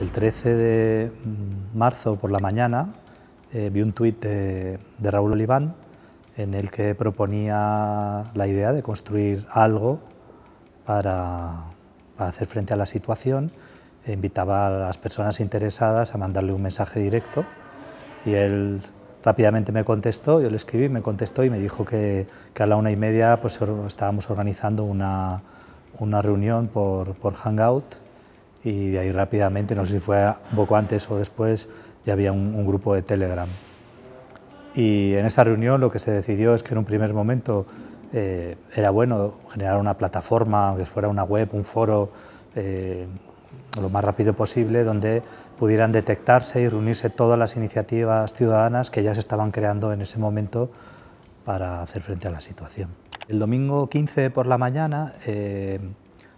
El 13 de marzo por la mañana eh, vi un tuit de, Raúl Oliván en el que proponía la idea de construir algo para, hacer frente a la situación. invitaba a las personas interesadas a mandarle un mensaje directo y él rápidamente me contestó, yo le escribí, me contestó y me dijo que, a la una y media pues, estábamos organizando una, reunión por Hangout y de ahí rápidamente, no sé si fue un poco antes o después, ya había un, grupo de Telegram. Y en esa reunión lo que se decidió es que en un primer momento eh, era bueno generar una plataforma, aunque fuera una web, un foro, eh, lo más rápido posible, donde pudieran detectarse y reunirse todas las iniciativas ciudadanas que ya se estaban creando en ese momento para hacer frente a la situación. El domingo 15 por la mañana eh,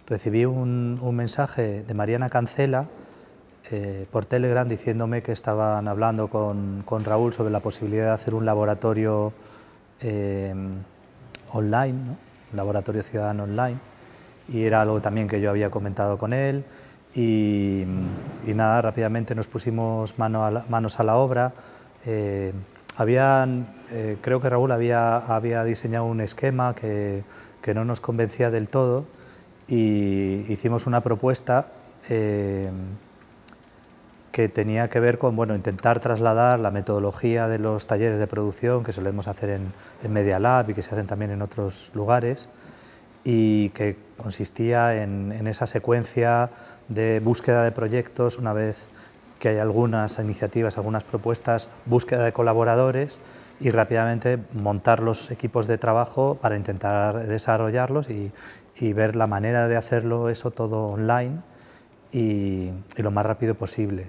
recibí un, mensaje de Mariana Cancela eh, por Telegram diciéndome que estaban hablando con, Raúl sobre la posibilidad de hacer un laboratorio eh, online, un laboratorio ciudadano online, y era algo también que yo había comentado con él. Y, nada, rápidamente nos pusimos a manos a la obra. Eh, habían, creo que Raúl había, diseñado un esquema que no nos convencía del todo y hicimos una propuesta eh, que tenía que ver con bueno, intentar trasladar la metodología de los talleres de producción que solemos hacer en, Media Lab y que se hacen también en otros lugares y que consistía en esa secuencia de búsqueda de proyectos una vez que hay algunas iniciativas, algunas propuestas, búsqueda de colaboradores y rápidamente montar los equipos de trabajo para intentar desarrollarlos y, y ver la manera de hacerlo eso todo online y, lo más rápido posible.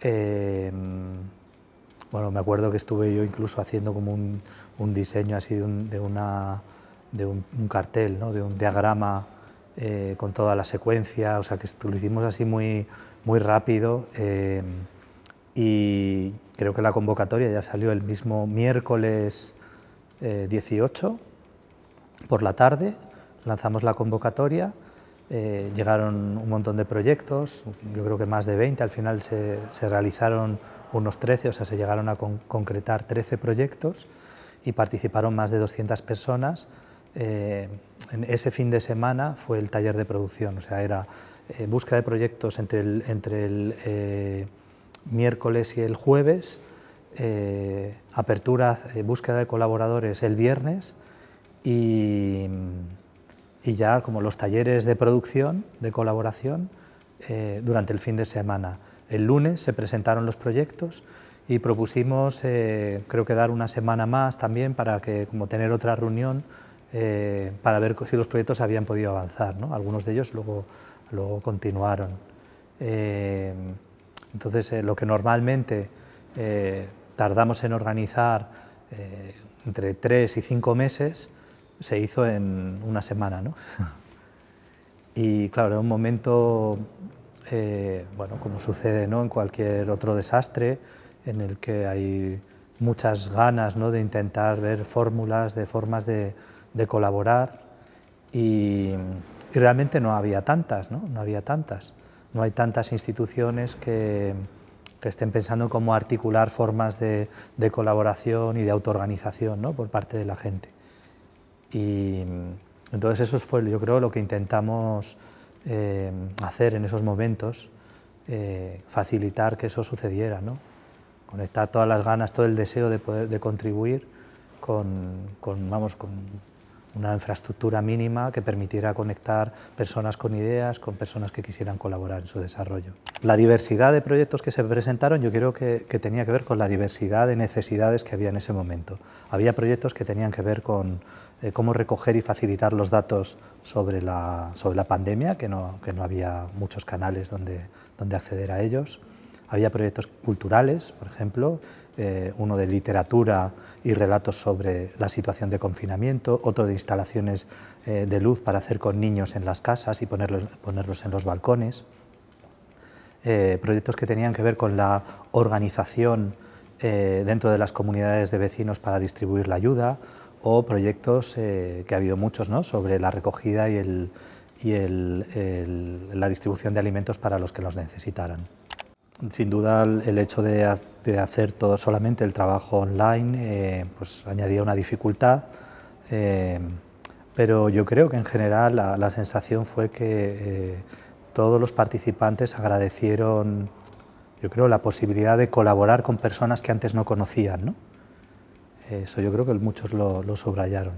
Em, bueno, me acuerdo que estuve yo incluso haciendo como un, un diseño así de, un, una, de un, cartel, ¿no? de un diagrama eh, con toda la secuencia, o sea que lo hicimos así muy, muy rápido. Em, y creo que la convocatoria ya salió el mismo miércoles 18 eh, por la tarde, lanzamos la convocatoria, eh, llegaron un montón de proyectos, yo creo que más de 20, al final se, realizaron unos 13, o sea, se llegaron a concretar 13 proyectos y participaron más de 200 personas. Eh, en ese fin de semana fue el taller de producción, o sea, era búsqueda de proyectos entre Entre el miércoles y el jueves, eh, apertura, eh, búsqueda de colaboradores el viernes y, ya como los talleres de producción, de colaboración, eh, durante el fin de semana. El lunes se presentaron los proyectos y propusimos, creo que dar una semana más también para que, como tener otra reunión para ver si los proyectos habían podido avanzar. Algunos de ellos luego, luego continuaron. Entonces, eh, lo que normalmente eh, tardamos en organizar eh, entre tres y cinco meses, se hizo en una semana. ¿no? y claro, era un momento, bueno, como sucede ¿no? en cualquier otro desastre, en el que hay muchas ganas ¿no? de intentar ver fórmulas, de formas de, colaborar y, y, realmente no había tantas, ¿no? no había tantas no hay tantas instituciones que, estén pensando cómo articular formas de, colaboración y de autoorganización ¿no? por parte de la gente. Y entonces eso fue, yo creo, lo que intentamos eh, hacer en esos momentos, eh, facilitar que eso sucediera, ¿no? conectar todas las ganas, todo el deseo de poder contribuir con, vamos, con una infraestructura mínima que permitiera conectar personas con ideas, con personas que quisieran colaborar en su desarrollo. La diversidad de proyectos que se presentaron yo creo que, tenía que ver con la diversidad de necesidades que había en ese momento. Había proyectos que tenían que ver con eh, cómo recoger y facilitar los datos sobre la, pandemia, que no, había muchos canales donde acceder a ellos. Había proyectos culturales, por ejemplo, eh, uno de literatura y relatos sobre la situación de confinamiento, otro de instalaciones eh, de luz para hacer con niños en las casas y ponerlos, ponerlos en los balcones, eh, proyectos que tenían que ver con la organización dentro de las comunidades de vecinos para distribuir la ayuda, o proyectos que ha habido muchos ¿no? sobre la recogida y, el, y la distribución de alimentos para los que los necesitaran sin duda el hecho de, hacer todo solamente el trabajo online eh, pues añadía una dificultad, eh, pero yo creo que en general la, sensación fue que eh, todos los participantes agradecieron, yo creo, la posibilidad de colaborar con personas que antes no conocían. Eso yo creo que muchos lo, lo subrayaron.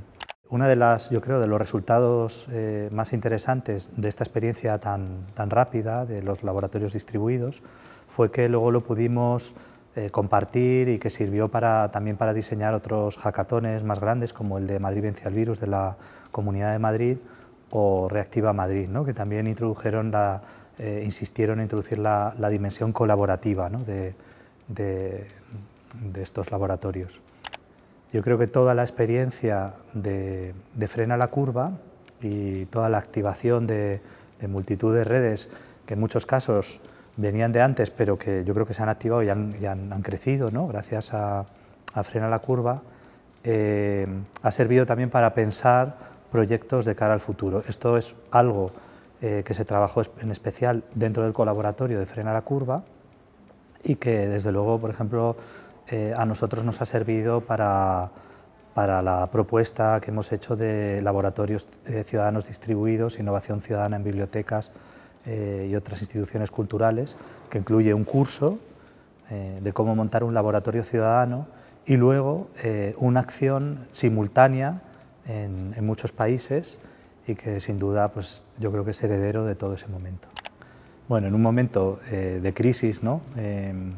Uno de las, yo creo, de los resultados eh, más interesantes de esta experiencia tan, rápida de los laboratorios distribuidos fue que luego lo pudimos eh, compartir y que sirvió para, también para diseñar otros hackatones más grandes como el de Madrid vence virus de la Comunidad de Madrid o Reactiva Madrid, ¿no? que también introdujeron la, eh, insistieron en introducir la, dimensión colaborativa de estos laboratorios. Yo creo que toda la experiencia de, frena la curva y toda la activación de, multitud de redes, que en muchos casos venían de antes, pero que yo creo que se han activado y han, crecido ¿no? gracias a, a, frena la curva, eh, ha servido también para pensar proyectos de cara al futuro. Esto es algo eh, que se trabajó en especial dentro del colaboratorio de Frena la Curva y que desde luego, por ejemplo, eh, a nosotros nos ha servido para, la propuesta que hemos hecho de laboratorios de eh, ciudadanos distribuidos, innovación ciudadana en bibliotecas eh, y otras instituciones culturales, que incluye un curso de cómo montar un laboratorio ciudadano y luego una acción simultánea en, muchos países y que sin duda pues, yo creo que es heredero de todo ese momento. Bueno, en un momento de crisis, ¿no? Em,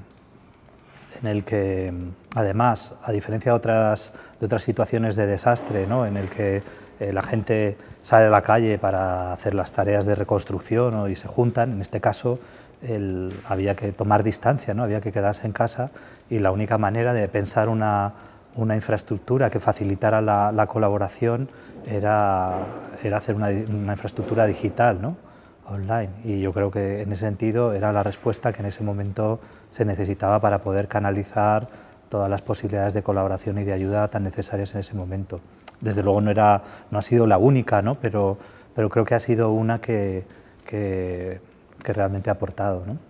en el que, además, a diferencia de otras, situaciones de desastre, en el que eh, la gente sale a la calle para hacer las tareas de reconstrucción y se juntan, en este caso había que tomar distancia, ¿no? había que quedarse en casa y la única manera de pensar una, infraestructura que facilitara la, colaboración era, hacer una, infraestructura digital online. Y yo creo que en ese sentido era la respuesta que en ese momento se necesitaba para poder canalizar todas las posibilidades de colaboración y de ayuda tan necesarias en ese momento. Desde luego no, era, no ha sido la única, ¿no? pero, pero creo que ha sido una que, realmente ha aportado. ¿no?